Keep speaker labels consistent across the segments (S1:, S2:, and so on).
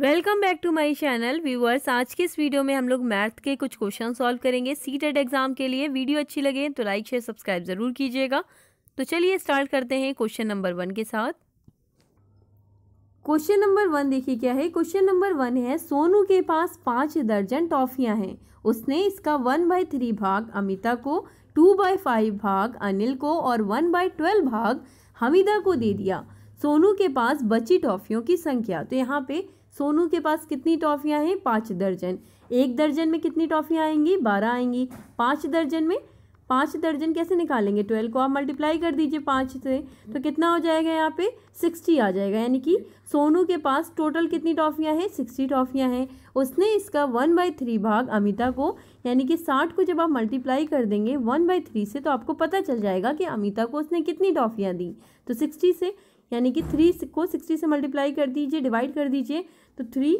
S1: Welcome back to my channel viewers आज के इस वीडियो में हम लोग मैथ के कुछ क्वेश्चन सॉल्व करेंगे सीटेड एग्जाम e के लिए वीडियो अच्छी लगे तो लाइक शेयर सब्सक्राइब ज़रूर कीजिएगा तो चलिए स्टार्ट करते हैं क्वेश्चन नंबर वन के साथ क्वेश्चन नंबर वन देखिए क्या है क्वेश्चन नंबर वन है सोनू के पास पाँच दर्जन टॉफियाँ हैं उसने इसका वन बाई थ्री भाग अमिता को टू बाई फाइव भाग अनिल को और वन बाई ट्वेल्व भाग हमीदा को दे दिया सोनू के पास बची टॉफियों की संख्या तो यहाँ पे सोनू के पास कितनी टॉफियां हैं पाँच दर्जन एक दर्जन में कितनी टॉफियां आएंगी बारह आएंगी पाँच दर्जन में पाँच दर्जन कैसे निकालेंगे ट्वेल्व को आप मल्टीप्लाई कर दीजिए पाँच से तो कितना हो जाएगा यहाँ पे सिक्सटी आ जाएगा यानी कि सोनू के पास टोटल कितनी टॉफ़ियाँ हैं सिक्सटी टॉफ़ियाँ हैं उसने इसका वन बाई थ्री भाग अमिता को यानी कि साठ को जब आप मल्टीप्लाई कर देंगे वन बाई थ्री से तो आपको पता चल जाएगा कि अमिता को उसने कितनी टॉफ़ियाँ दी तो सिक्सटी से यानी कि थ्री को सिक्सटी से मल्टीप्लाई कर दीजिए डिवाइड कर दीजिए तो थ्री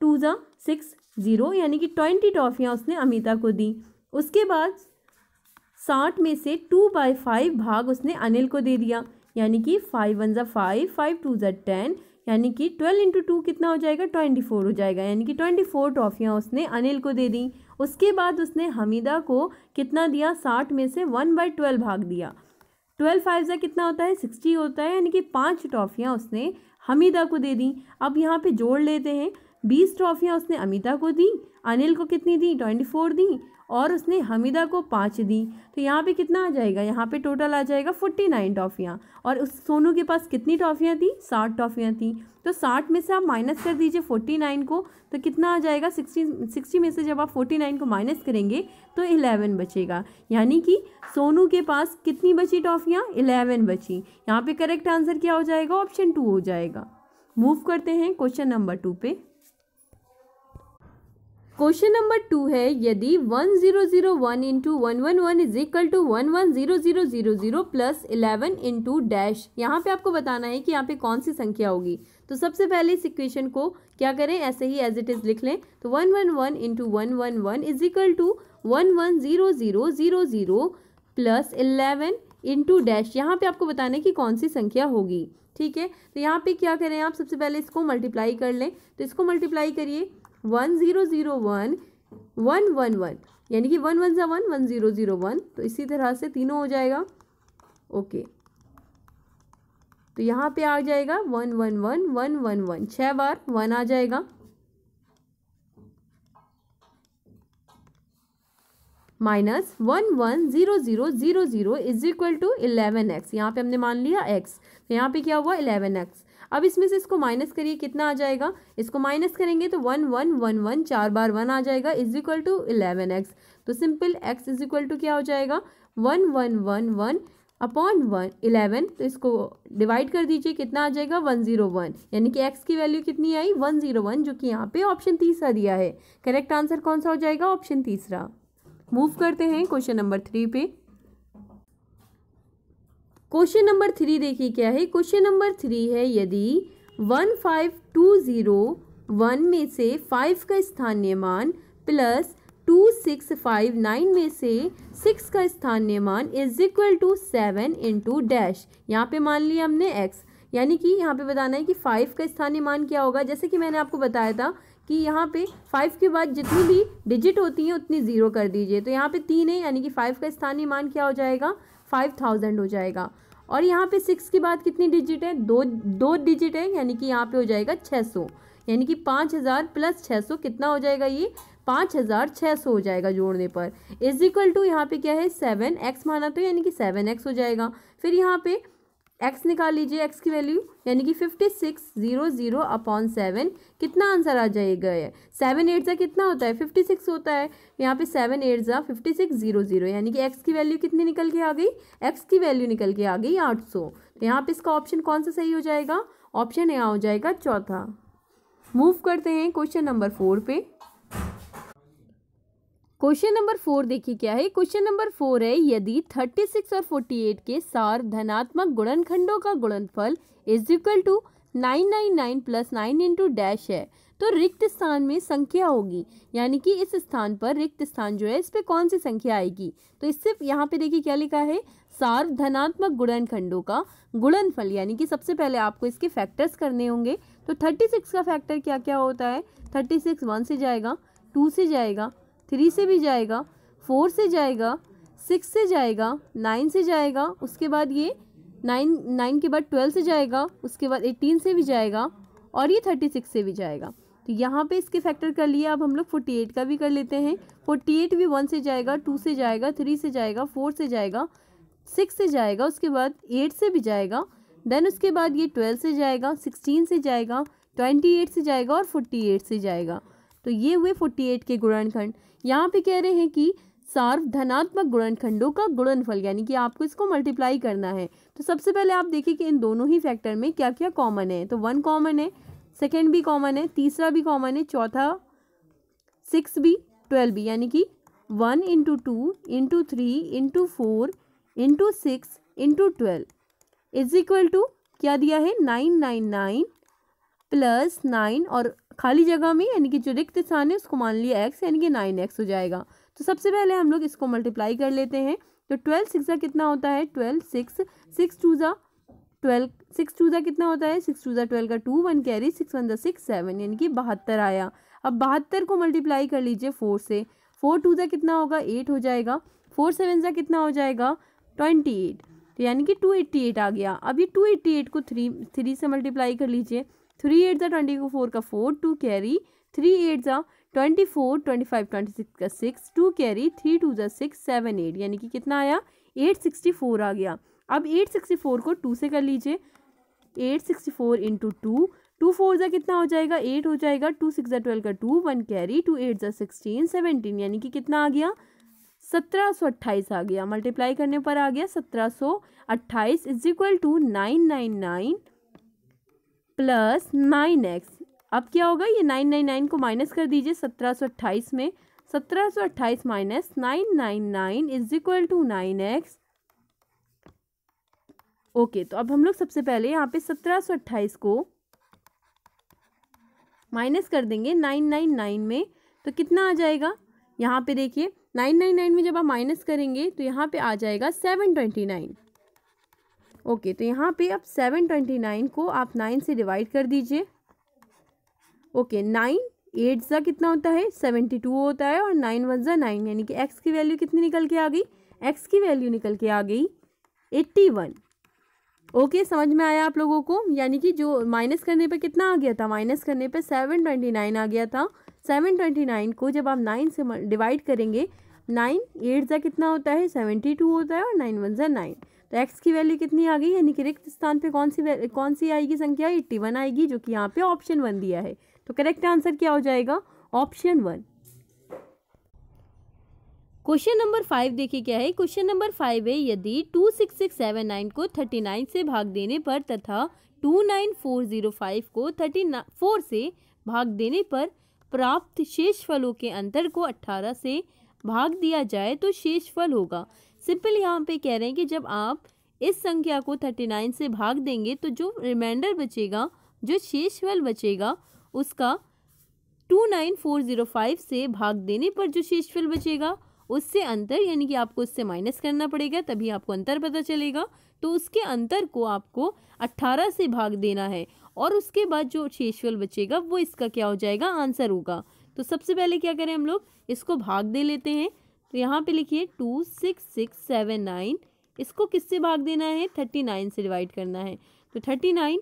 S1: टू ज़ा सिक्स ज़ीरो यानी कि ट्वेंटी टॉफ़ियाँ उसने अमिता को दी उसके बाद साठ में से टू बाई फाइव भाग उसने अनिल को दे दिया यानी कि फाइव वन ज़ा फाइव फाइव टू ज़ा टेन यानी कि ट्वेल्व इंटू टू कितना हो जाएगा ट्वेंटी फोर हो जाएगा यानी कि ट्वेंटी फोर टॉफ़ियाँ उसने अनिल को दे दी उसके बाद उसने हमीदा को कितना दिया साठ में से वन बाई ट्वेल्व भाग दिया ट्वेल्व फाइव ज़ा कितना होता है सिक्सटी होता है यानी कि पाँच ट्रॉफियाँ उसने हमीदा को दे दी अब यहाँ पे जोड़ लेते हैं बीस ट्रॉफियाँ उसने अमिता को दी अनिल को कितनी दी ट्वेंटी फोर दी और उसने हमीदा को पाँच दी तो यहाँ पे कितना आ जाएगा यहाँ पे टोटल आ जाएगा फोर्टी नाइन टॉफ़ियाँ और उस सोनू के पास कितनी टॉफ़ियाँ थी साठ टॉफ़ियाँ थी तो साठ में से आप माइनस कर दीजिए फोर्टी नाइन को तो कितना आ जाएगा सिक्सटी सिक्सटी में से जब आप फोर्टी नाइन को माइनस करेंगे तो इलेवन बचेगा यानी कि सोनू के पास कितनी बची टॉफ़ियाँ इलेवन बची यहाँ पर करेक्ट आंसर क्या हो जाएगा ऑप्शन टू हो जाएगा मूव करते हैं क्वेश्चन नंबर टू पर क्वेश्चन नंबर टू है यदि one zero zero one into one one one is equal to one one zero zero zero zero plus eleven into dash यहाँ पे आपको बताना है कि यहाँ पे कौन सी संख्या होगी तो सबसे पहले इस इक्वेशन को क्या करें ऐसे ही एज इट इज़ लिख लें तो one one one into one one one is equal to one one zero zero zero zero plus eleven into dash यहाँ पे आपको बताना है कि कौन सी संख्या होगी ठीक है तो यहाँ पे क्या करें आप सबसे पहले इसको मल्टीप्लाई कर लें तो इसको मल्टीप्लाई करिए one zero zero one one one one यानी कि वन वन ज़ा one one zero zero one तो इसी तरह से तीनों हो जाएगा ओके तो यहाँ पे आ जाएगा one one one one one one छः बार वन आ जाएगा minus one one zero zero zero zero is equal to eleven x यहाँ पे हमने मान लिया एक्स तो यहाँ पे क्या हुआ इलेवन एक्स अब इसमें से इसको माइनस करिए कितना आ जाएगा इसको माइनस करेंगे तो वन वन वन वन चार बार वन आ जाएगा is equal to eleven x तो simple x is equal to क्या हो जाएगा one one one one upon one eleven तो इसको डिवाइड कर दीजिए कितना आ जाएगा वन जीरो वन यानी कि एक्स की वैल्यू कितनी आई वन जीरो वन जो कि यहाँ पे ऑप्शन तीसरा दिया है करेक्ट आंसर कौन सा हो जाएगा ऑप्शन तीसरा मूव करते हैं क्वेश्चन नंबर थ्री पे क्वेश्चन नंबर थ्री देखिए क्या है क्वेश्चन नंबर थ्री है यदि one five two zero one में से फाइव का स्थानीय मान plus two six five nine में से सिक्स का स्थानीय मान is equal to seven into dash यहाँ पे मान लिया हमने एक्स यानी कि यहाँ पे बताना है कि फाइव का स्थानीय मान क्या होगा जैसे कि मैंने आपको बताया था कि यहाँ पे फाइव के बाद जितनी भी डिजिट होती हैं उतनी ज़ीरो कर दीजिए तो यहाँ पे तीन है यानी कि फाइव का स्थानीय मान क्या हो जाएगा फाइव थाउजेंड हो जाएगा और यहाँ पे सिक्स के बाद कितनी डिजिट है दो दो डिजिट है यानी कि यहाँ पे हो जाएगा छः सौ यानी कि पाँच हज़ार प्लस छः सौ कितना हो जाएगा ये पाँच हज़ार छः सौ हो जाएगा जोड़ने पर इज इक्वल टू यहाँ पे क्या है सेवन एक्स माना तो यानी कि सेवन एक्स हो जाएगा फिर यहाँ पे एक्स निकाल लीजिए एक्स की वैल्यू यानी कि fifty six zero zero upon seven कितना आंसर आ जाएगा ये सेवन एट ज़ा कितना होता है फिफ्टी सिक्स होता है यहाँ पे सेवन एट ज़ा फिफ्टी सिक्स जीरो जीरो यानी कि एक्स की वैल्यू कितनी निकल के आ गई एक्स की वैल्यू निकल के आ गई आठ सौ तो यहाँ पे इसका ऑप्शन कौन सा सही हो जाएगा ऑप्शन यहाँ हो जाएगा चौथा मूव करते हैं क्वेश्चन नंबर फोर पे क्वेश्चन नंबर फोर देखिए क्या है क्वेश्चन नंबर फोर है यदि थर्टी सिक्स और फोर्टी एट के सार धनात्मक गुणनखंडों का गुणनफल is equal to nine nine nine plus nine into dash है तो रिक्त स्थान में संख्या होगी यानी कि इस स्थान पर रिक्त स्थान जो है इस पर कौन सी संख्या आएगी तो इससे यहाँ पे देखिए क्या लिखा है सार्व धनात्मक गुणनखंडों का गुणनफल यानी कि सबसे पहले आपको इसके फैक्टर्स करने होंगे तो थर्टी सिक्स का फैक्टर क्या क्या होता है थर्टी सिक्स वन से जाएगा टू से जाएगा थ्री से भी जाएगा फोर से जाएगा सिक्स से जाएगा नाइन से जाएगा उसके बाद ये नाइन नाइन के बाद ट्वेल्व से जाएगा उसके बाद एटीन से भी जाएगा और ये थर्टी सिक्स से भी जाएगा तो यहाँ पे इसके फैक्टर कर लिए अब हम लोग फोर्टी एट का भी कर लेते हैं फोर्टी एट भी वन से जाएगा टू से जाएगा थ्री से जाएगा फोर से जाएगा सिक्स से जाएगा उसके बाद एट से भी जाएगा देन उसके बाद ये ट्वेल्व से जाएगा सिक्सटीन से जाएगा ट्वेंटी एट से जाएगा और फोर्टी एट से जाएगा तो ये हुए फोर्टी एट के गुणनखंड यहाँ पे कह रहे हैं कि सार्व धनात्मक गुणनखंडों का गुणनफल यानी कि आपको इसको मल्टीप्लाई करना है तो सबसे पहले आप देखिए कि इन दोनों ही फैक्टर में क्या क्या कॉमन है तो वन कॉमन है सेकेंड भी कॉमन है तीसरा भी कॉमन है चौथा सिक्स भी ट्वेल्व भी यानी कि one into two into three into four into six into twelve is equal to क्या दिया है nine nine nine plus nine और खाली जगह में यानी कि जो रिक्त स्थान है उसको मान लिया एक्स यानी कि नाइन एक्स हो जाएगा तो सबसे पहले हम लोग इसको मल्टीप्लाई कर लेते हैं तो ट्वेल्व सिक्स कितना होता है ट्वेल्व सिक्स सिक्स टू ज़ा ट्वेल्व सिक्स टू ज़ा कितना होता है सिक्स टू ज़ा ट्वेल्व का two one carry six one ज़ा सिक्स सेवन यानी कि बहत्तर आया अब बहत्तर को मल्टीप्लाई कर लीजिए फोर से फोर टू ज़ा कितना होगा एट हो जाएगा फोर सेवन ज़ा कितना हो जाएगा ट्वेंटी एट तो यानी कि टू एट्टी एट आ गया अभी टू एट्टी एट को थ्री थ्री से मल्टीप्लाई कर लीजिए थ्री एट ज़ा ट्वेंटी फोर का four two carry three eight ज़ा twenty four twenty five twenty six का six two carry three two ज़ा सिक्स सेवन एट यानी कि कितना आया एट सिक्सटी फोर आ गया अब एट सिक्सटी फोर को टू से कर लीजिए eight sixty four into two two four ज़ा कितना हो जाएगा एट हो जाएगा टू सिक्स ज़ा ट्वेल्व का two one carry two eight ज़ा सिक्सटीन सेवनटीन यानी कि कितना आ गया सत्रह सौ अट्ठाईस आ गया मल्टीप्लाई करने पर आ गया सत्रह सौ अट्ठाईस is equal to nine nine nine plus nine x अब क्या होगा ये नाइन नाइन नाइन को माइनस कर दीजिए सत्रह सौ अट्ठाईस में सत्रह सौ अट्ठाईस minus nine nine nine is equal to nine x okay तो अब हम लोग सबसे पहले यहाँ पे सत्रह सौ अट्ठाईस को माइनस कर देंगे नाइन नाइन नाइन में तो कितना आ जाएगा यहाँ पे देखिए नाइन नाइन नाइन में जब आप माइनस करेंगे तो यहाँ पे आ जाएगा सेवन ट्वेंटी नाइन ओके तो यहाँ पे अब सेवन ट्वेंटी नाइन को आप नाइन से डिवाइड कर दीजिए ओके नाइन एट ज़ा कितना होता है सेवेंटी टू होता है और नाइन वन ज़ा नाइन यानी कि एक्स की वैल्यू कितनी निकल के आ गई एक्स की वैल्यू निकल के आ गई एट्टी वन ओके समझ में आया आप लोगों को यानी कि जो माइनस करने पर कितना आ गया था माइनस करने पर सेवन ट्वेंटी नाइन आ गया था सेवन ट्वेंटी नाइन को जब आप नाइन से डिवाइड करेंगे नाइन एट ज़ा कितना होता है सेवेंटी टू होता है और नाइन वन ज़ा नाइन तो एक्स की वैल्यू कितनी आ गई यानी कि रिक्त स्थान पे कौन सी कौन सी आएगी संख्या एट्टी वन आएगी जो कि यहाँ पे ऑप्शन वन दिया है तो करेक्ट आंसर क्या हो जाएगा option one question number five देखिए क्या है क्वेश्चन नंबर फाइव है यदि two six six seven nine को थर्टी नाइन से भाग देने पर तथा two nine four zero five को थर्टी फोर से भाग देने पर प्राप्त शेष फलों के अंतर को अट्ठारह से भाग दिया जाए तो शेष फल होगा सिंपल यहाँ पे कह रहे हैं कि जब आप इस संख्या को थर्टी नाइन से भाग देंगे तो जो रिमाइंडर बचेगा जो शेषफल बचेगा उसका two nine four zero five से भाग देने पर जो शेषफल बचेगा उससे अंतर यानी कि आपको उससे माइनस करना पड़ेगा तभी आपको अंतर पता चलेगा तो उसके अंतर को आपको अट्ठारह से भाग देना है और उसके बाद जो शेषफल बचेगा वो इसका क्या हो जाएगा आंसर होगा तो सबसे पहले क्या करें हम लोग इसको भाग दे लेते हैं तो यहाँ पे लिखिए two six six seven nine इसको किससे भाग देना है थर्टी नाइन से डिवाइड करना है तो थर्टी नाइन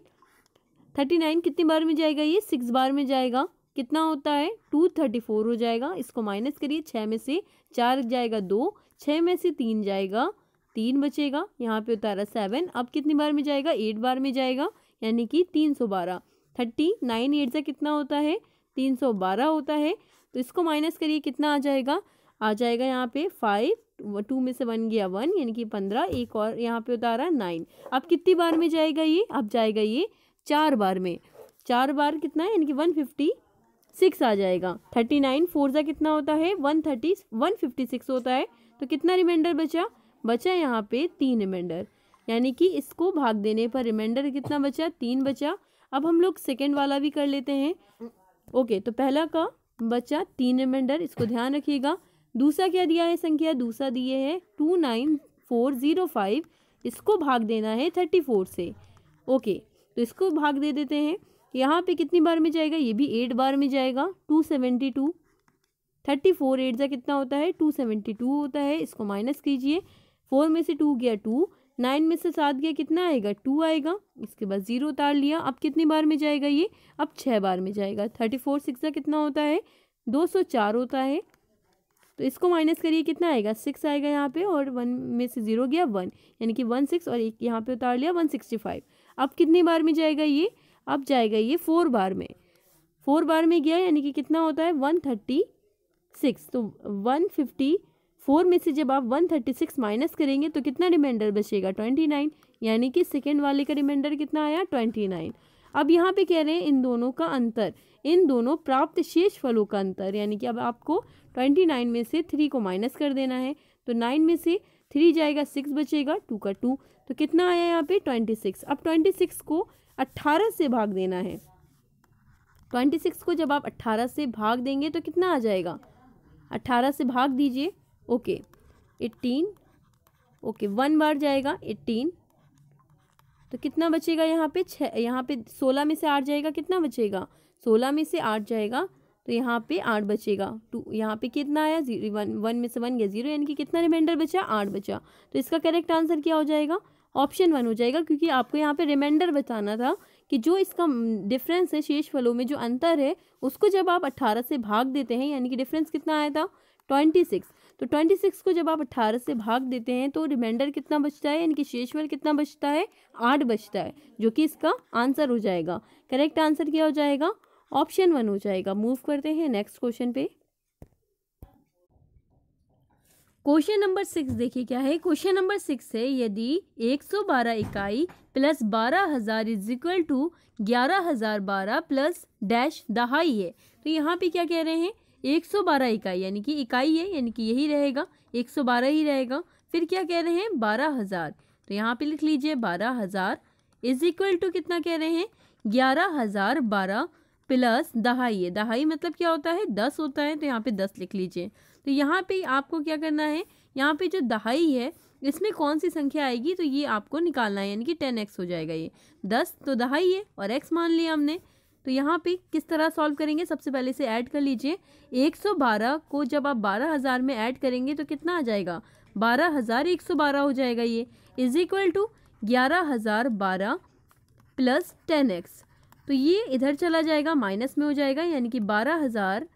S1: थर्टी नाइन कितनी बार में जाएगा ये सिक्स बार में जाएगा कितना होता है टू थर्टी फोर हो जाएगा इसको माइनस करिए छः में से चार जाएगा दो छः में से तीन जाएगा तीन बचेगा यहाँ पे उतारा सेवन अब कितनी बार में जाएगा एट बार में जाएगा यानी कि तीन सौ बारह थर्टी नाइन एट से कितना होता है तीन सौ बारह होता है तो इसको माइनस करिए कितना आ जाएगा आ जाएगा यहाँ पे फाइव टू में से वन गया वन यानी कि पंद्रह एक और यहाँ पे उतारा नाइन अब कितनी बार में जाएगा ये अब जाएगा ये चार बार में चार बार कितना है यानी कि वन फिफ्टी सिक्स आ जाएगा थर्टी नाइन फोर ज़ा कितना होता है one thirty one fifty six होता है तो कितना रिमाइंडर बचा बचा यहाँ पे तीन रिमाइंडर यानी कि इसको भाग देने पर रिमाइंडर कितना बचा तीन बचा अब हम लोग सेकेंड वाला भी कर लेते हैं ओके तो पहला का बचा तीन रिमाइंडर इसको ध्यान रखिएगा दूसरा क्या दिया है संख्या दूसरा दिए है two nine four zero five इसको भाग देना है थर्टी फोर से ओके तो इसको भाग दे देते हैं यहाँ पे कितनी बार में जाएगा ये भी एट बार में जाएगा two seventy two thirty four eight ज़ा कितना होता है टू सेवेंटी टू होता है इसको माइनस कीजिए फोर में से टू गया टू नाइन में से सात गया कितना आएगा टू आएगा इसके बाद ज़ीरो उतार लिया अब कितनी बार में जाएगा ये अब छः बार में जाएगा थर्टी फोर सिक्स का कितना होता है दो सौ चार होता है तो इसको माइनस करिए कितना आएगा सिक्स आएगा यहाँ पे और वन में से जीरो गया वन यानी कि वन सिक्स और एक यहाँ पे उतार लिया वन सिक्सटी फाइव अब कितनी बार में जाएगा ये अब जाएगा ये फोर बार में फोर बार में गया यानी कि कितना होता है वन थर्टी सिक्स तो वन फिफ्टी फोर में से जब आप वन थर्टी सिक्स माइनस करेंगे तो कितना रिमाइंडर बचेगा ट्वेंटी नाइन यानी कि सेकेंड वाले का रिमाइंडर कितना आया ट्वेंटी नाइन अब यहाँ पे कह रहे हैं इन दोनों का अंतर इन दोनों प्राप्त शेष फलों का अंतर यानी कि अब आपको ट्वेंटी नाइन में से थ्री को माइनस कर देना है तो नाइन में से थ्री जाएगा सिक्स बचेगा टू का टू तो कितना आया यहाँ पे ट्वेंटी सिक्स अब ट्वेंटी सिक्स को अट्ठारह से भाग देना है ट्वेंटी सिक्स को जब आप अट्ठारह से भाग देंगे तो कितना आ जाएगा अट्ठारह से भाग दीजिए ओके एट्टीन ओके वन बार जाएगा एट्टीन तो कितना बचेगा यहाँ पे छः यहाँ पे सोलह में से आठ जाएगा कितना बचेगा सोलह में से आठ जाएगा तो यहाँ पे आठ बचेगा टू यहाँ पे कितना आया जीरो वन वन में से वन गया जीरो यानी कि कितना रिमाइंडर बचा आठ बचा तो इसका करेक्ट आंसर क्या हो जाएगा ऑप्शन वन हो जाएगा क्योंकि आपको यहाँ पे रिमाइंडर बताना था कि जो इसका डिफरेंस है शेष फलों में जो अंतर है उसको जब आप अट्ठारह से भाग देते हैं यानी कि डिफरेंस कितना आया था ट्वेंटी सिक्स तो ट्वेंटी सिक्स को जब आप अट्ठारह से भाग देते हैं तो रिमाइंडर कितना बचता है यानी कि फल कितना बचता है आठ बचता है जो कि इसका आंसर हो जाएगा करेक्ट आंसर क्या हो जाएगा ऑप्शन वन हो जाएगा मूव करते हैं नेक्स्ट क्वेश्चन पे क्वेश्चन नंबर सिक्स देखिए क्या है क्वेश्चन नंबर सिक्स है यदि बारह इकाई प्लस बारह हज़ार इज इक्वल टू ग्यारह हज़ार बारह प्लस डैश दहाई है तो यहाँ पे क्या कह रहे हैं एक सौ बारह इकाई यानी कि इकाई है यानी कि यही रहेगा एक सौ बारह ही रहेगा फिर क्या कह रहे हैं बारह हज़ार तो यहाँ पे लिख लीजिए बारह हज़ार इज इक्वल टू कितना कह रहे हैं ग्यारह हज़ार बारह प्लस दहाई है दहाई मतलब क्या होता है दस होता है तो यहाँ पे दस लिख लीजिए तो यहाँ पे आपको क्या करना है यहाँ पे जो दहाई है इसमें कौन सी संख्या आएगी तो ये आपको निकालना है यानी कि टेन एक्स हो जाएगा ये दस तो दहाई है और एक्स मान लिया हमने तो यहाँ पे किस तरह सॉल्व करेंगे सबसे पहले इसे ऐड कर लीजिए एक को जब आप बारह में ऐड करेंगे तो कितना आ जाएगा बारह हो जाएगा ये इज इक्वल टू ग्यारह हज़ार बारह प्लस टेन एक्स तो ये इधर चला जाएगा माइनस में हो जाएगा यानी कि बारह हज़ार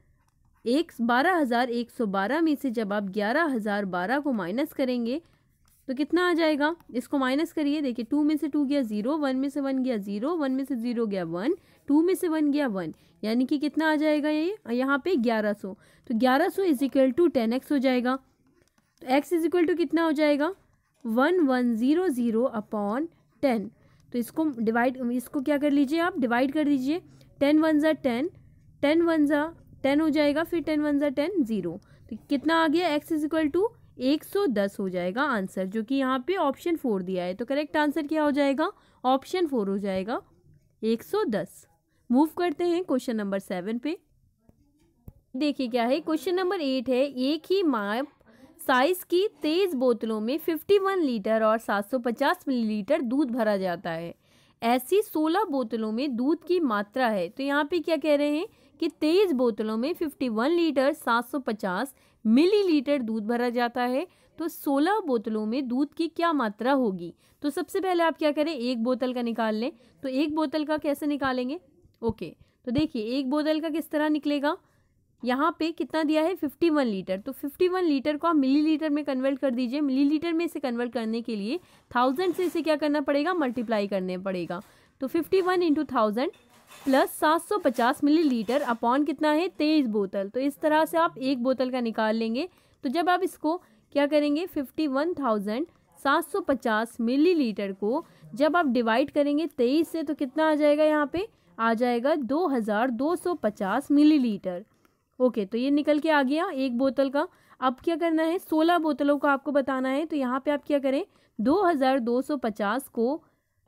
S1: एक बारह हज़ार एक सौ बारह में से जब आप ग्यारह हज़ार बारह को माइनस करेंगे तो कितना आ जाएगा इसको माइनस करिए देखिए टू में से टू गया ज़ीरो वन में से वन गया ज़ीरो वन में से ज़ीरो गया वन टू में से वन गया वन यानी कि कितना आ जाएगा ये यहाँ पे ग्यारह सौ तो ग्यारह सौ is equal to ten x हो जाएगा तो एक्स इज इक्वल टू कितना हो जाएगा one one zero zero upon ten तो इसको डिवाइड इसको क्या कर लीजिए आप डिवाइड कर दीजिए टेन वन ज़ा टेन टेन वन ज़ा टेन हो जाएगा फिर टेन वन ज़ा टेन ज़ीरो तो कितना आ गया एक्स इज इक्वल टू एक सौ दस हो जाएगा आंसर जो कि यहाँ पे ऑप्शन फोर दिया है तो करेक्ट आंसर क्या हो जाएगा ऑप्शन फोर हो जाएगा एक सौ दस मूव करते हैं क्वेश्चन नंबर सेवन पे देखिए क्या है क्वेश्चन नंबर एट है एक ही माप साइज की तेज बोतलों में 51 लीटर और 750 मिलीलीटर दूध भरा जाता है ऐसी 16 बोतलों में दूध की मात्रा है तो यहाँ पे क्या कह रहे हैं कि तेईस बोतलों में 51 लीटर 750 मिलीलीटर दूध भरा जाता है तो 16 बोतलों में दूध की क्या मात्रा होगी तो सबसे पहले आप क्या करें एक बोतल का निकाल लें तो एक बोतल का कैसे निकालेंगे ओके तो देखिए एक बोतल का किस तरह निकलेगा यहाँ पे कितना दिया है 51 लीटर तो 51 लीटर को आप मिलीलीटर में कन्वर्ट कर दीजिए मिलीलीटर में इसे कन्वर्ट करने के लिए थाउजेंड से इसे क्या करना पड़ेगा मल्टीप्लाई करने पड़ेगा तो 51 वन इंटू थाउजेंड प्लस सात सौ पचास मिली लीटर अपॉन कितना है तेईस बोतल तो इस तरह से आप एक बोतल का निकाल लेंगे तो जब आप इसको क्या करेंगे फिफ्टी वन थाउजेंड सात सौ पचास मिली लीटर को जब आप डिवाइड करेंगे तेईस से तो कितना आ जाएगा यहाँ पे आ जाएगा दो हज़ार दो सौ पचास मिली लीटर ओके तो ये निकल के आ गया एक बोतल का अब क्या करना है सोलह बोतलों को आपको बताना है तो यहाँ पे आप क्या करें दो हज़ार दो सौ पचास को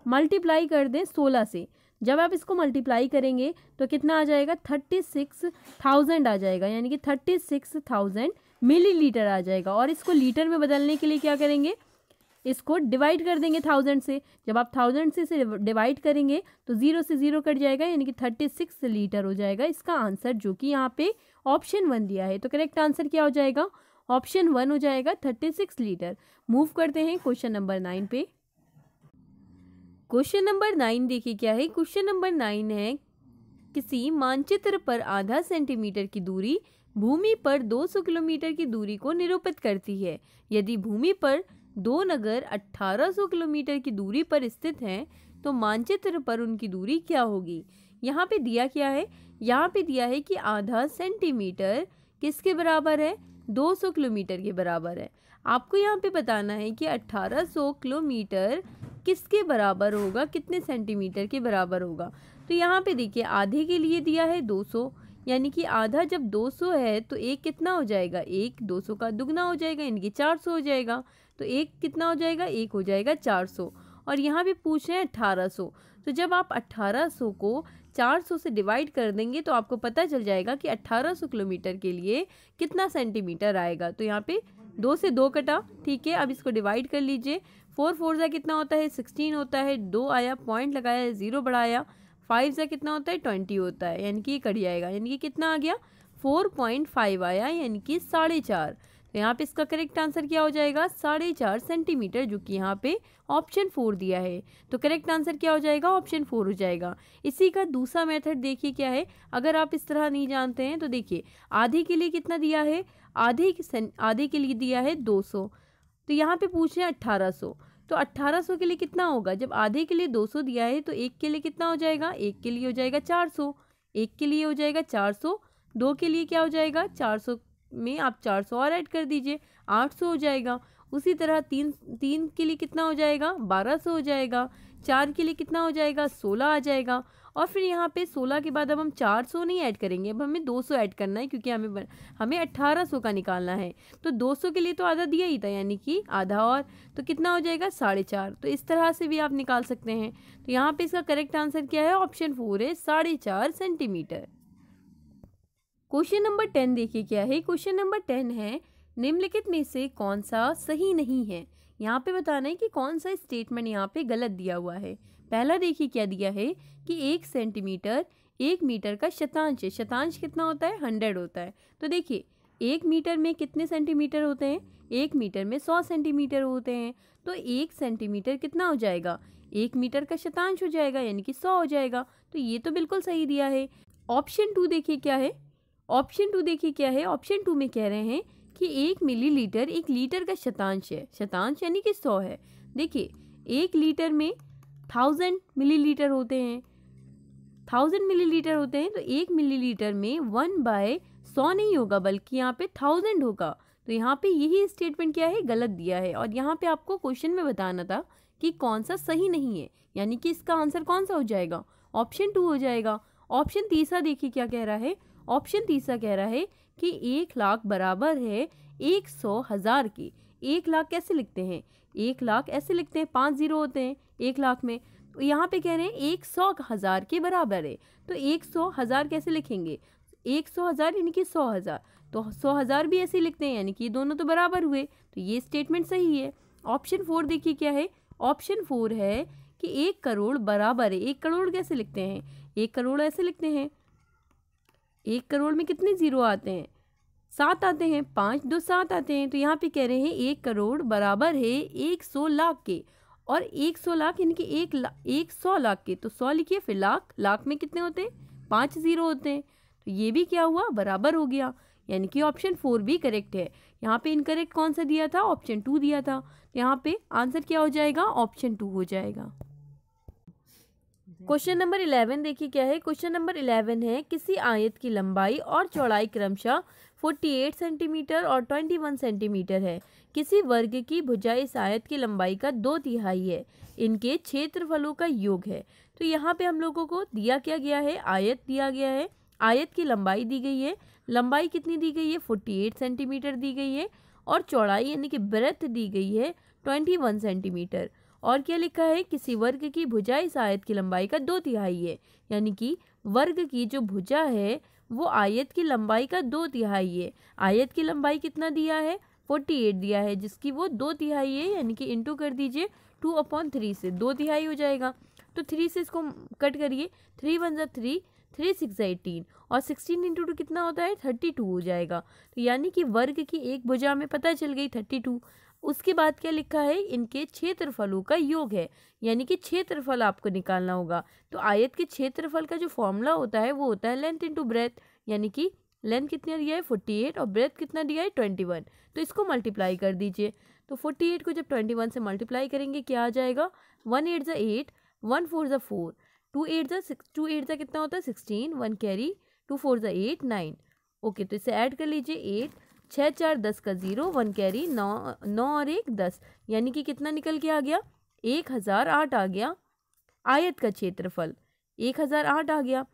S1: मल्टीप्लाई कर दें सोलह से जब आप इसको मल्टीप्लाई करेंगे तो कितना आ जाएगा थर्टी सिक्स थाउजेंड आ जाएगा यानी कि थर्टी सिक्स थाउजेंड लीटर आ जाएगा और इसको लीटर में बदलने के लिए क्या करेंगे इसको डिवाइड कर देंगे थाउजेंड से जब आप थाउजेंड से डिवाइड करेंगे तो ज़ीरो से ज़ीरो कट जाएगा यानी कि थर्टी सिक्स लीटर हो जाएगा इसका आंसर जो कि यहाँ पे ऑप्शन वन दिया है तो करेक्ट आंसर क्या हो जाएगा ऑप्शन वन हो जाएगा थर्टी सिक्स लीटर मूव करते हैं क्वेश्चन नंबर नाइन पे क्वेश्चन नंबर नाइन देखिए क्या है क्वेश्चन नंबर नाइन है किसी मानचित्र पर आधा सेंटीमीटर की दूरी भूमि पर 200 किलोमीटर की दूरी को निरूपित करती है यदि भूमि पर दो नगर 1800 किलोमीटर की दूरी पर स्थित हैं तो मानचित्र पर उनकी दूरी क्या होगी यहाँ पे दिया क्या है यहाँ पे दिया है कि आधा सेंटीमीटर किसके बराबर है 200 किलोमीटर के बराबर है आपको यहाँ पे बताना है कि 1800 किलोमीटर किसके बराबर होगा कितने सेंटीमीटर के बराबर होगा तो यहाँ पे देखिए आधे के लिए दिया है 200 यानी कि आधा जब 200 है तो एक कितना हो जाएगा एक 200 का दुगना हो जाएगा यानी कि 400 हो जाएगा तो एक कितना हो जाएगा एक हो जाएगा चार सौ और यहाँ भी पूछ रहे हैं अट्ठारह सौ तो जब आप 1800 को 400 से डिवाइड कर देंगे तो आपको पता चल जाएगा कि 1800 किलोमीटर के लिए कितना सेंटीमीटर आएगा तो यहाँ पे दो से दो कटा ठीक है अब इसको डिवाइड कर लीजिए फोर फोर ज़ा कितना होता है सिक्सटीन होता है दो आया पॉइंट लगाया ज़ीरो बढ़ाया फाइव ज़ा कितना होता है ट्वेंटी होता है यानी कि ये कट जाएगा यानी कि कितना आ गया फोर पॉइंट फाइव आया यानी कि साढ़े चार तो यहाँ पे इसका करेक्ट आंसर क्या हो जाएगा साढ़े चार सेंटीमीटर जो कि यहाँ पे ऑप्शन फोर दिया है तो करेक्ट आंसर क्या हो जाएगा ऑप्शन फोर हो जाएगा इसी का दूसरा मेथड देखिए क्या है अगर आप इस तरह नहीं जानते हैं तो देखिए आधे के लिए कितना दिया है आधे आधे के लिए दिया है दो सौ तो यहाँ पर पूछ रहे हैं अट्ठारह सौ तो 1800 के लिए कितना होगा जब आधे के लिए 200 दिया है तो एक के लिए कितना हो जाएगा एक के लिए हो जाएगा 400 एक के लिए हो जाएगा 400 दो के लिए क्या हो जाएगा सौ में आप चार सौ और ऐड कर दीजिए आठ सौ हो जाएगा उसी तरह तीन तीन के लिए कितना हो जाएगा बारह सौ हो जाएगा चार के लिए कितना हो जाएगा सोलह आ जाएगा और फिर यहाँ पे सोलह के बाद अब हम चार सौ नहीं ऐड करेंगे अब हमें दो सौ ऐड करना है क्योंकि हमें हमें अट्ठारह सौ का निकालना है तो दो सौ के लिए तो आधा दिया ही था यानी कि आधा और तो कितना हो जाएगा साढ़े चार तो इस तरह से भी आप निकाल सकते हैं तो यहाँ पे इसका करेक्ट आंसर क्या है ऑप्शन फोर है साढ़े चार सेंटीमीटर क्वेश्चन नंबर टेन देखिए क्या है क्वेश्चन नंबर टेन है निम्नलिखित में से कौन सा सही नहीं है यहाँ पे बताना है कि कौन सा स्टेटमेंट यहाँ पे गलत दिया हुआ है पहला देखिए क्या दिया है कि एक सेंटीमीटर एक मीटर का शतांश है शतांश कितना होता है हंड्रेड होता है तो देखिए एक मीटर में कितने सेंटीमीटर होते हैं एक मीटर में सौ सेंटीमीटर होते हैं तो एक सेंटीमीटर कितना हो जाएगा एक मीटर का शतांश हो जाएगा यानी कि सौ हो जाएगा तो ये तो बिल्कुल सही दिया है ऑप्शन टू देखिए क्या है ऑप्शन टू देखिए क्या है ऑप्शन टू में कह रहे हैं कि एक मिलीलीटर एक लीटर का शतांश है शतांश यानी कि सौ है देखिए एक लीटर में थाउजेंड मिलीलीटर होते हैं थाउजेंड मिलीलीटर होते हैं तो एक मिलीलीटर में वन बाय सौ नहीं होगा बल्कि यहाँ पे थाउजेंड होगा तो यहाँ पे यही स्टेटमेंट क्या है गलत दिया है और यहाँ पे आपको क्वेश्चन में बताना था कि कौन सा सही नहीं है यानी कि इसका आंसर कौन सा हो जाएगा ऑप्शन टू हो जाएगा ऑप्शन तीसरा देखिए क्या कह रहा है ऑप्शन तीसरा कह रहा है कि एक लाख बराबर है एक सौ हज़ार के एक लाख कैसे लिखते हैं एक लाख ऐसे लिखते हैं पाँच ज़ीरो होते हैं एक लाख में तो यहाँ पे कह रहे हैं एक सौ हज़ार के बराबर है तो एक सौ हज़ार कैसे लिखेंगे एक सौ हज़ार यानी कि सौ हज़ार तो सौ हज़ार भी ऐसे लिखते हैं यानी कि ये दोनों तो बराबर हुए तो ये स्टेटमेंट सही है ऑप्शन फोर देखिए क्या है ऑप्शन फोर है कि एक करोड़ बराबर है एक करोड़ कैसे लिखते हैं एक करोड़ ऐसे लिखते हैं एक करोड़ में कितने ज़ीरो आते हैं सात आते हैं पाँच दो सात आते हैं तो यहाँ पे कह रहे हैं एक करोड़ बराबर है एक सौ लाख के और एक सौ लाख यानी कि एक ला, एक सौ लाख के तो सौ लिखिए फिर लाख लाख में कितने होते हैं पाँच ज़ीरो होते हैं तो ये भी क्या हुआ बराबर हो गया यानी कि ऑप्शन फोर भी करेक्ट है यहाँ पे इनकरेक्ट कौन सा दिया था ऑप्शन टू दिया था तो यहाँ पे आंसर क्या हो जाएगा ऑप्शन टू हो जाएगा क्वेश्चन नंबर इलेवन देखिए क्या है क्वेश्चन नंबर इलेवन है किसी आयत की लंबाई और चौड़ाई क्रमशः 48 सेंटीमीटर और 21 सेंटीमीटर है किसी वर्ग की भुजा इस आयत की लंबाई का दो तिहाई है इनके क्षेत्रफलों का योग है तो यहाँ पे हम लोगों को दिया क्या गया है आयत दिया गया है आयत की लंबाई दी गई है लंबाई कितनी दी गई है फोर्टी सेंटीमीटर दी गई है और चौड़ाई यानी कि ब्रेथ दी गई है ट्वेंटी सेंटीमीटर और क्या लिखा है किसी वर्ग की भुजा इस आयत की लंबाई का दो तिहाई है यानी कि वर्ग की जो भुजा है वो आयत की लंबाई का दो तिहाई है आयत की लंबाई कितना दिया है फोर्टी एट दिया है जिसकी वो दो तिहाई है यानी कि इंटू कर दीजिए टू अपॉन थ्री से दो तिहाई हो जाएगा तो थ्री से इसको कट करिए थ्री वन जो थ्री थ्री सिक्स एटीन और सिक्सटीन इंटू टू कितना होता है थर्टी टू हो जाएगा तो यानी कि वर्ग की एक भुजा में पता चल गई थर्टी टू उसके बाद क्या लिखा है इनके क्षेत्रफलों का योग है यानी कि क्षेत्रफल आपको निकालना होगा तो आयत के क्षेत्रफल का जो फॉर्मूला होता है वो होता है लेंथ इंटू ब्रेथ यानी कि लेंथ कितना दिया है फोर्टी एट और ब्रेथ कितना दिया है ट्वेंटी वन तो इसको मल्टीप्लाई कर दीजिए तो फोर्टी एट को जब ट्वेंटी वन से मल्टीप्लाई करेंगे क्या आ जाएगा वन एट ज़ा एट वन फोर ज़ा फोर टू एट ज़ा सिक्स टू एट ज़ा कितना होता है sixteen one carry two four ज़ा एट नाइन ओके तो इसे ऐड कर लीजिए एट छः चार दस का ज़ीरो वन कैरी नौ नौ और एक दस यानी कि कितना निकल के आ गया एक हज़ार आठ आ गया आयत का क्षेत्रफल एक हज़ार आठ आ गया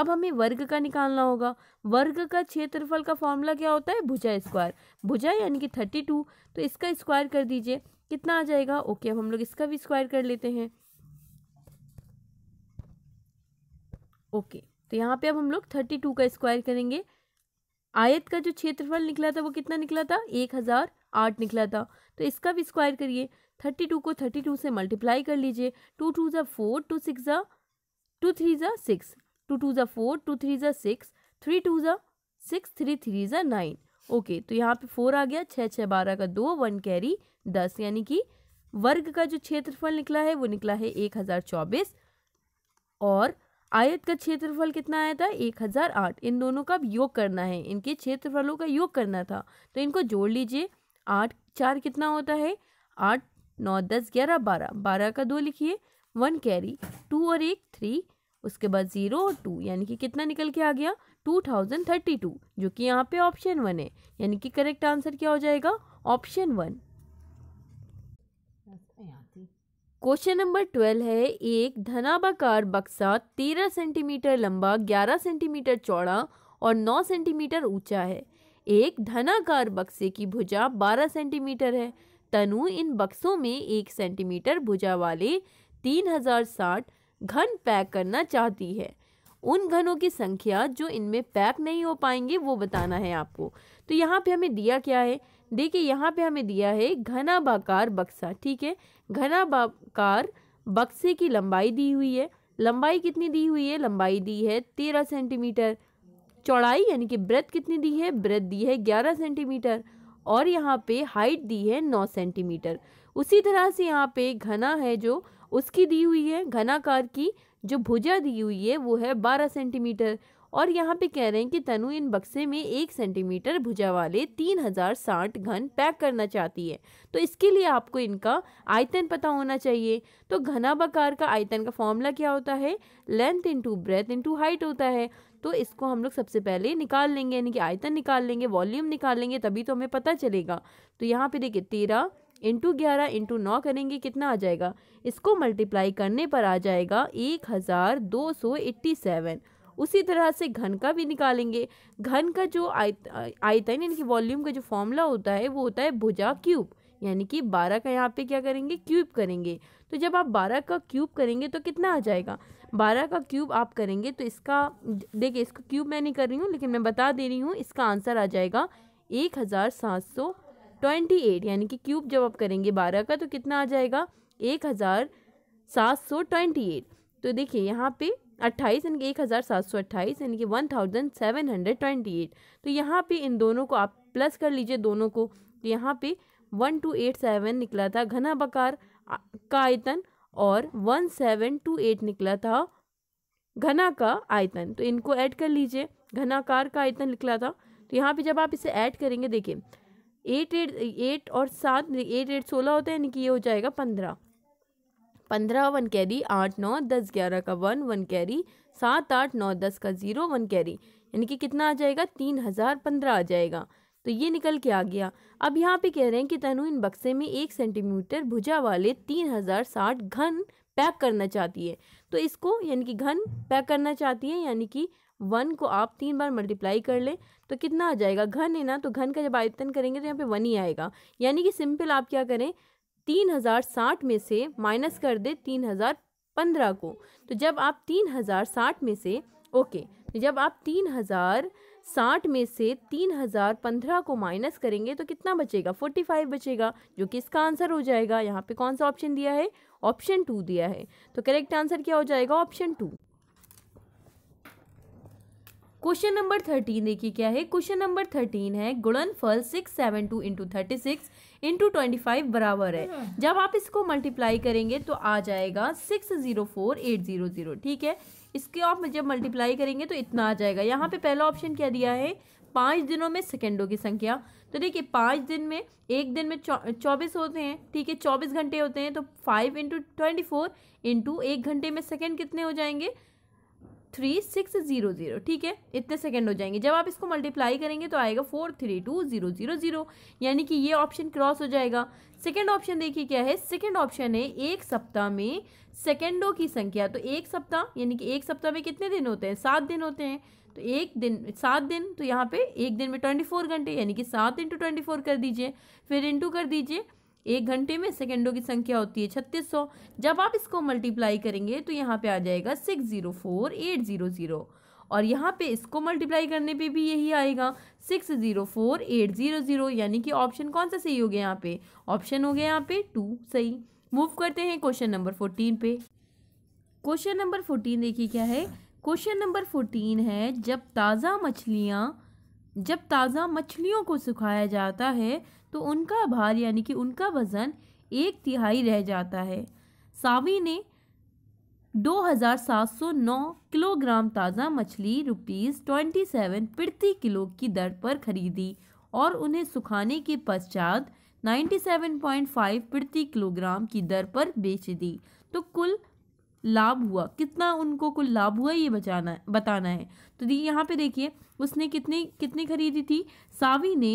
S1: अब हमें वर्ग का निकालना होगा वर्ग का क्षेत्रफल का फॉर्मूला क्या होता है भुजा स्क्वायर भुजा यानी कि थर्टी टू तो इसका स्क्वायर कर दीजिए कितना आ जाएगा ओके अब हम लोग इसका भी स्क्वायर कर लेते हैं ओके तो यहाँ पे अब हम लोग थर्टी टू का स्क्वायर करेंगे आयत का जो क्षेत्रफल निकला था वो कितना निकला था एक हज़ार आठ निकला था तो इसका भी स्क्वायर करिए थर्टी टू को थर्टी टू से मल्टीप्लाई कर लीजिए टू टू ज़ा फोर टू सिक्स ज़ा टू थ्री ज़ा सिक्स टू टू ज़ा फोर टू थ्री ज़ा सिक्स थ्री टू ज़ा सिक्स थ्री थ्री ज़ा नाइन ओके तो यहाँ पे फोर आ गया छः छः बारह का दो वन कैरी दस यानी कि वर्ग का जो क्षेत्रफल निकला है वो निकला है एक हज़ार चौबीस और आयत का क्षेत्रफल कितना आया था एक हज़ार आठ इन दोनों का योग करना है इनके क्षेत्रफलों का योग करना था तो इनको जोड़ लीजिए आठ चार कितना होता है आठ नौ दस ग्यारह बारह बारह का दो लिखिए वन कैरी टू और एक थ्री उसके बाद ज़ीरो और टू यानी कि कितना निकल के आ गया टू थाउजेंड थर्टी टू जो कि यहाँ पे ऑप्शन वन है यानी कि करेक्ट आंसर क्या हो जाएगा option one question number twelve है एक धनाबाकार बक्सा तेरह सेंटीमीटर लंबा ग्यारह सेंटीमीटर चौड़ा और नौ सेंटीमीटर ऊंचा है एक धनाकार बक्से की भुजा बारह सेंटीमीटर है तनु इन बक्सों में एक सेंटीमीटर भुजा वाले तीन हजार साठ घन पैक करना चाहती है उन घनों की संख्या जो इनमें पैक नहीं हो पाएंगे वो बताना है आपको तो यहाँ पे हमें दिया क्या है देखिए यहाँ पे हमें दिया है घना बाकार बक्सा ठीक है घना बाकार बक्से की लंबाई दी हुई है लंबाई कितनी दी हुई है लंबाई दी है तेरह सेंटीमीटर चौड़ाई यानी कि ब्रेथ कितनी दी है ब्रेथ दी है ग्यारह सेंटीमीटर और यहाँ पे हाइट दी है नौ सेंटीमीटर उसी तरह से यहाँ पे घना है जो उसकी दी हुई है घनाकार की जो भुजा दी हुई है वो है बारह सेंटीमीटर और यहाँ पे कह रहे हैं कि तनु इन बक्से में एक सेंटीमीटर भुजा वाले तीन हज़ार साठ घन पैक करना चाहती है तो इसके लिए आपको इनका आयतन पता होना चाहिए तो घना बकार का आयतन का फॉर्मूला क्या होता है length into breadth into height होता है तो इसको हम लोग सबसे पहले निकाल लेंगे यानी कि आयतन निकाल लेंगे वॉल्यूम निकाल लेंगे तभी तो हमें पता चलेगा तो यहाँ पे देखिए तेरह इंटू ग्यारह इंटू नौ करेंगे कितना आ जाएगा इसको मल्टीप्लाई करने पर आ जाएगा एक हज़ार दो सौ एट्टी सेवन उसी तरह से घन का भी निकालेंगे घन का जो आयत आयतन यानी कि वॉल्यूम का जो फॉर्मूला होता है वो होता है भुजा क्यूब यानी कि बारह का यहाँ पे क्या करेंगे क्यूब करेंगे तो जब आप बारह का क्यूब करेंगे तो कितना आ जाएगा बारह का क्यूब आप करेंगे तो इसका देखिए इसको क्यूब मैं नहीं कर रही हूँ लेकिन मैं बता दे रही हूँ इसका आंसर आ जाएगा एक हज़ार सात सौ ट्वेंटी एट यानी कि क्यूब जब आप करेंगे बारह का तो कितना आ जाएगा एक हज़ार सात सौ ट्वेंटी एट तो देखिए यहाँ पे अट्ठाईस यानी कि एक हज़ार सात सौ अट्ठाईस यानी कि one thousand seven hundred twenty eight तो यहाँ पे इन दोनों को आप प्लस कर लीजिए दोनों को तो यहाँ पे वन टू एट सेवन निकला था घना बकार का आयतन और वन सेवन टू एट निकला था घना का आयतन तो इनको ऐड कर लीजिए घनाकार का आयतन निकला था तो यहाँ पे जब आप इसे ऐड करेंगे देखिए एट एट एट और सात एट एट सोलह होता है यानी कि ये हो जाएगा पंद्रह पंद्रह वन कैरी आठ नौ दस ग्यारह का वन वन कैरी सात आठ नौ दस का ज़ीरो वन कैरी यानी कि कितना आ जाएगा तीन हज़ार पंद्रह आ जाएगा तो ये निकल के आ गया अब यहाँ पे कह रहे हैं कि तनु इन बक्से में एक सेंटीमीटर भुजा वाले तीन हज़ार साठ घन पैक करना चाहती है तो इसको यानी कि घन पैक करना चाहती है यानी कि वन को आप तीन बार मल्टीप्लाई कर लें तो कितना आ जाएगा घन है ना तो घन का जब आयतन करेंगे तो यहाँ पे वन ही आएगा यानी कि सिंपल आप क्या करें तीन हज़ार साठ में से माइनस कर दे तीन हज़ार पंद्रह को तो जब आप तीन हज़ार साठ में से ओके तो जब आप तीन हज़ार साठ में से तीन हज़ार पंद्रह को माइनस करेंगे तो कितना बचेगा फोर्टी फाइव बचेगा जो कि इसका आंसर हो जाएगा यहाँ पे कौन सा ऑप्शन दिया है ऑप्शन टू दिया है तो करेक्ट आंसर क्या हो जाएगा option two question number thirteen देखिए क्या है क्वेश्चन नंबर थर्टीन है फल six seven two into thirty six into twenty five बराबर है हम्म। जब आप इसको मल्टीप्लाई करेंगे तो आ जाएगा six zero four eight zero zero ठीक है इसके आप जब मल्टीप्लाई करेंगे तो इतना आ जाएगा यहाँ पे पहला ऑप्शन क्या दिया है पाँच दिनों में सेकेंडों की संख्या तो देखिए पाँच दिन में एक दिन में चौबीस होते हैं ठीक है चौबीस घंटे होते हैं तो five into twenty four into एक घंटे में सेकेंड कितने हो जाएंगे थ्री सिक्स ज़ीरो ज़ीरो ठीक है इतने सेकंड हो जाएंगे जब आप इसको मल्टीप्लाई करेंगे तो आएगा four three two zero zero zero यानी कि ये ऑप्शन क्रॉस हो जाएगा सेकंड ऑप्शन देखिए क्या है सेकंड ऑप्शन है एक सप्ताह में सेकंडों की संख्या तो एक सप्ताह यानी कि एक सप्ताह में कितने दिन होते हैं सात दिन होते हैं तो एक दिन सात दिन तो यहाँ पर एक दिन में ट्वेंटी फोर घंटे यानी कि सात इंटू ट्वेंटी फोर कर दीजिए फिर इंटू कर दीजिए एक घंटे में सेकेंडों की संख्या होती है छत्तीस सौ जब आप इसको मल्टीप्लाई करेंगे तो यहाँ पे आ जाएगा six zero four eight zero zero और यहाँ पे इसको मल्टीप्लाई करने पे भी यही आएगा six zero four eight zero zero यानी कि ऑप्शन कौन सा सही हो गया यहाँ पे ऑप्शन हो गया यहाँ पे टू सही मूव करते हैं क्वेश्चन नंबर फोर्टीन पे क्वेश्चन नंबर फोर्टीन देखिए क्या है क्वेश्चन नंबर फोर्टीन है जब ताज़ा मछलियाँ जब ताज़ा मछलियों को सुखाया जाता है तो उनका भार यानी कि उनका वज़न एक तिहाई रह जाता है सावी ने 2,709 किलोग्राम ताज़ा मछली रुपीज़ ट्वेंटी सेवन प्रति किलो की दर पर खरीदी और उन्हें सुखाने के पश्चात 97.5 प्रति किलोग्राम की दर पर बेच दी तो कुल लाभ हुआ कितना उनको कुल लाभ हुआ ये बचाना बताना है तो दी यहाँ पे देखिए उसने कितनी कितनी खरीदी थी सावी ने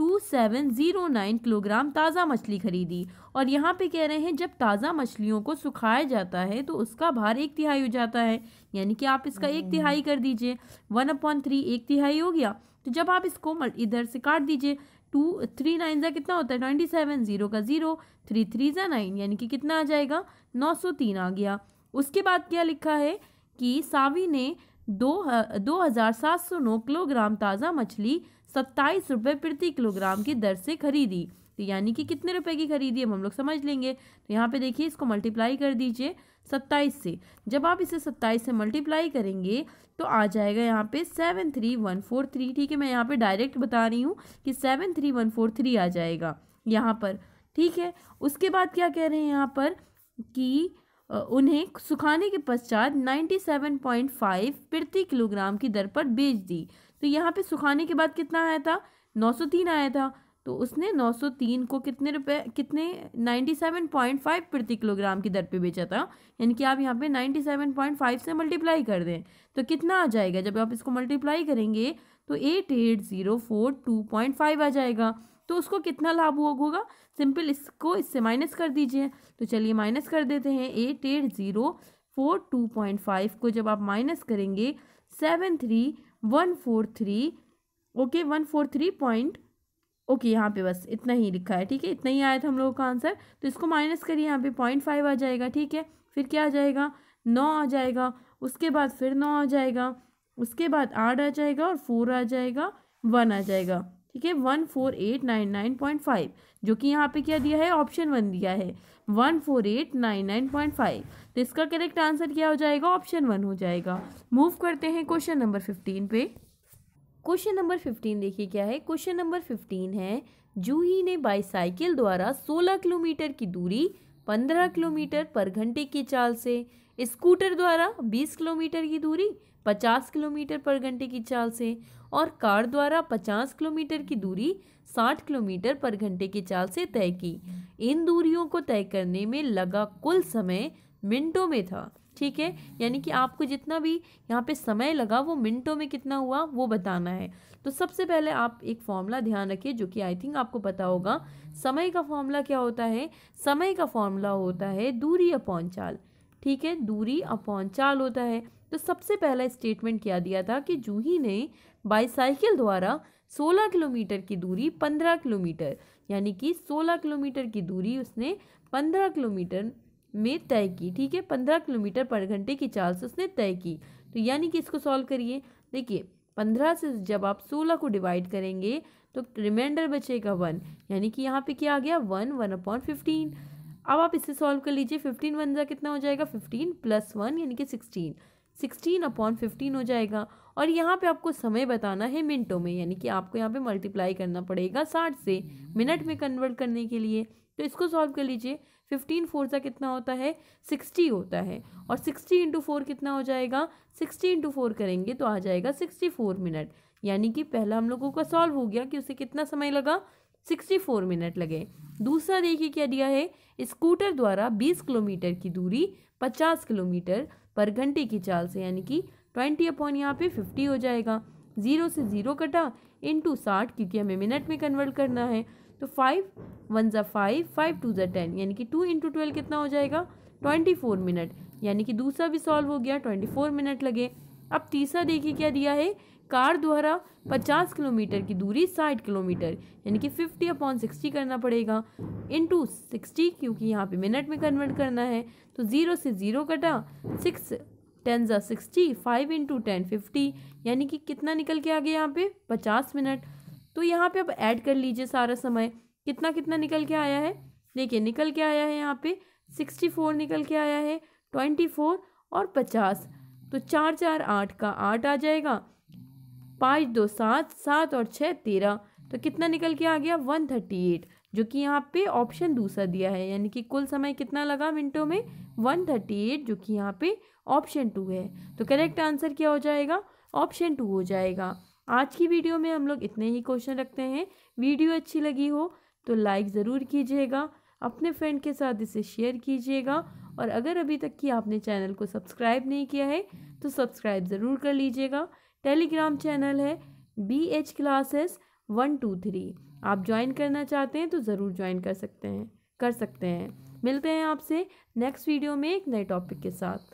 S1: 2709 किलोग्राम ताज़ा मछली खरीदी और यहाँ पे कह रहे हैं जब ताज़ा मछलियों को सुखाया जाता है तो उसका भार एक तिहाई हो जाता है यानी कि आप इसका एक तिहाई कर दीजिए वन अपॉन थ्री एक तिहाई हो गया तो जब आप इसको इधर से काट दीजिए टू थ्री नाइन ज़ा कितना होता है ट्वेंटी सेवन ज़ीरो का ज़ीरो थ्री थ्री ज़ा नाइन यानी कि कितना आ जाएगा नौ सौ तीन आ गया उसके बाद क्या लिखा है कि सावी ने दो दो हज़ार सात सौ नौ किलोग्राम ताज़ा मछली सत्ताईस रुपये प्रति किलोग्राम की दर से खरीदी तो यानी कि कितने रुपए की खरीदी अब हम लोग समझ लेंगे तो यहाँ पे देखिए इसको मल्टीप्लाई कर दीजिए सत्ताईस से जब आप इसे सत्ताईस से मल्टीप्लाई करेंगे तो आ जाएगा यहाँ पे seven three one four three ठीक है मैं यहाँ पे डायरेक्ट बता रही हूँ कि seven three one four three आ जाएगा यहाँ पर ठीक है उसके बाद क्या कह रहे हैं यहाँ पर कि उन्हें सुखाने के पश्चात फाइव प्रति किलोग्राम की दर पर बेच दी तो यहाँ पे सुखाने के बाद कितना आया था 903 आया था तो उसने 903 को कितने रुपए कितने 97.5 प्रति किलोग्राम की दर पे बेचा था यानी कि आप यहाँ पे 97.5 से मल्टीप्लाई कर दें तो कितना आ जाएगा जब आप इसको मल्टीप्लाई करेंगे तो eight eight zero four two point five आ जाएगा तो उसको कितना लाभ होगा सिंपल इसको इससे माइनस कर दीजिए तो चलिए माइनस कर देते हैं eight eight zero four two point five को जब आप माइनस करेंगे seven three one four three okay one four three point okay यहाँ पे बस इतना ही लिखा है ठीक है इतना ही आया था हम लोगों का आंसर तो इसको माइनस करिए यहाँ पे पॉइंट फाइव आ जाएगा ठीक है फिर क्या आ जाएगा नौ आ जाएगा उसके बाद फिर नौ आ जाएगा उसके बाद आठ आ जाएगा और फोर आ जाएगा वन आ जाएगा ठीक है one four eight nine nine point five जो कि यहाँ पे क्या दिया है ऑप्शन वन दिया है one four eight nine nine point five तो इसका करेक्ट आंसर क्या हो जाएगा ऑप्शन वन हो जाएगा मूव करते हैं क्वेश्चन नंबर फिफ्टीन पे क्वेश्चन नंबर फिफ्टीन देखिए क्या है क्वेश्चन नंबर फिफ्टीन है जूही ने बाईसाइकिल द्वारा सोलह किलोमीटर की दूरी पंद्रह किलोमीटर पर घंटे की चाल से स्कूटर द्वारा 20 किलोमीटर की दूरी 50 किलोमीटर पर घंटे की चाल से और कार द्वारा 50 किलोमीटर की दूरी 60 किलोमीटर पर घंटे की चाल से तय की इन दूरियों को तय करने में लगा कुल समय मिनटों में था ठीक है यानी कि आपको जितना भी यहाँ पे समय लगा वो मिनटों में कितना हुआ वो बताना है तो सबसे पहले आप एक फॉर्मूला ध्यान रखिए जो कि आई थिंक आपको पता होगा समय का फॉर्मूला क्या होता है समय का फॉर्मूला होता है दूरी अपॉन चाल ठीक है दूरी अपॉन चाल होता है तो सबसे पहला स्टेटमेंट क्या दिया था कि जूही ने बाईसाइकिल द्वारा 16 किलोमीटर की दूरी 15 किलोमीटर यानी कि 16 किलोमीटर की दूरी उसने 15 किलोमीटर में तय की ठीक है 15 किलोमीटर पर घंटे की चाल से उसने तय की तो यानी कि इसको सॉल्व करिए देखिए पंद्रह से जब आप सोलह को डिवाइड करेंगे तो रिमाइंडर बचेगा वन यानी कि यहाँ पे क्या आ गया वन वन अपॉन फिफ्टीन अब आप इसे सॉल्व कर लीजिए फिफ्टीन वन ज़ा कितना हो जाएगा फिफ्टीन प्लस वन यानी कि सिक्सटीन सिक्सटीन अपॉन फिफ्टीन हो जाएगा और यहाँ पे आपको समय बताना है मिनटों में यानी कि आपको यहाँ पे मल्टीप्लाई करना पड़ेगा साठ से मिनट में कन्वर्ट करने के लिए तो इसको सॉल्व कर लीजिए फिफ्टीन फोर सा कितना होता है सिक्सटी होता है और सिक्सटी इंटू फोर कितना हो जाएगा सिक्सटी इंटू फोर करेंगे तो आ जाएगा सिक्सटी फोर मिनट यानी कि पहला हम लोगों का सॉल्व हो गया कि उसे कितना समय लगा सिक्सटी फोर मिनट लगे दूसरा देखिए क्या दिया है स्कूटर द्वारा 20 किलोमीटर की दूरी 50 किलोमीटर पर घंटे की चाल से यानी कि 20 अपॉन यहाँ पे 50 हो जाएगा ज़ीरो से ज़ीरो कटा इंटू साठ क्योंकि हमें मिनट में कन्वर्ट करना है तो फाइव वन ज़ा फाइव फाइव टू ज़ा टेन यानी कि टू इंटू ट्वेल्व कितना हो जाएगा ट्वेंटी फोर मिनट यानी कि दूसरा भी सॉल्व हो गया ट्वेंटी फोर मिनट लगे अब तीसरा देखिए क्या दिया है कार द्वारा 50 किलोमीटर की दूरी 60 किलोमीटर यानी कि 50 अपॉन 60 करना पड़ेगा इनटू 60 क्योंकि यहाँ पे मिनट में कन्वर्ट करना है तो ज़ीरो से ज़ीरो कटा सिक्स टेन ज़ा sixty five into ten fifty यानी कि कितना निकल के आ गया यहाँ पे पचास मिनट तो यहाँ पे अब ऐड कर लीजिए सारा समय कितना कितना निकल के आया है देखिए निकल के आया है यहाँ पे सिक्सटी फोर निकल के आया है ट्वेंटी फोर और पचास तो चार चार आठ का आठ आ जाएगा पाँच दो सात सात और छः तेरह तो कितना निकल के आ गया वन थर्टी एट जो कि यहाँ पे ऑप्शन दूसरा दिया है यानी कि कुल समय कितना लगा मिनटों में वन थर्टी एट जो कि यहाँ पे ऑप्शन टू है तो करेक्ट आंसर क्या हो जाएगा ऑप्शन टू हो जाएगा आज की वीडियो में हम लोग इतने ही क्वेश्चन रखते हैं वीडियो अच्छी लगी हो तो लाइक ज़रूर कीजिएगा अपने फ्रेंड के साथ इसे शेयर कीजिएगा और अगर अभी तक कि आपने चैनल को सब्सक्राइब नहीं किया है तो सब्सक्राइब ज़रूर कर लीजिएगा टेलीग्राम चैनल है B H classes one two three आप ज्वाइन करना चाहते हैं तो ज़रूर ज्वाइन कर सकते हैं कर सकते हैं मिलते हैं आपसे नेक्स्ट वीडियो में एक नए टॉपिक के साथ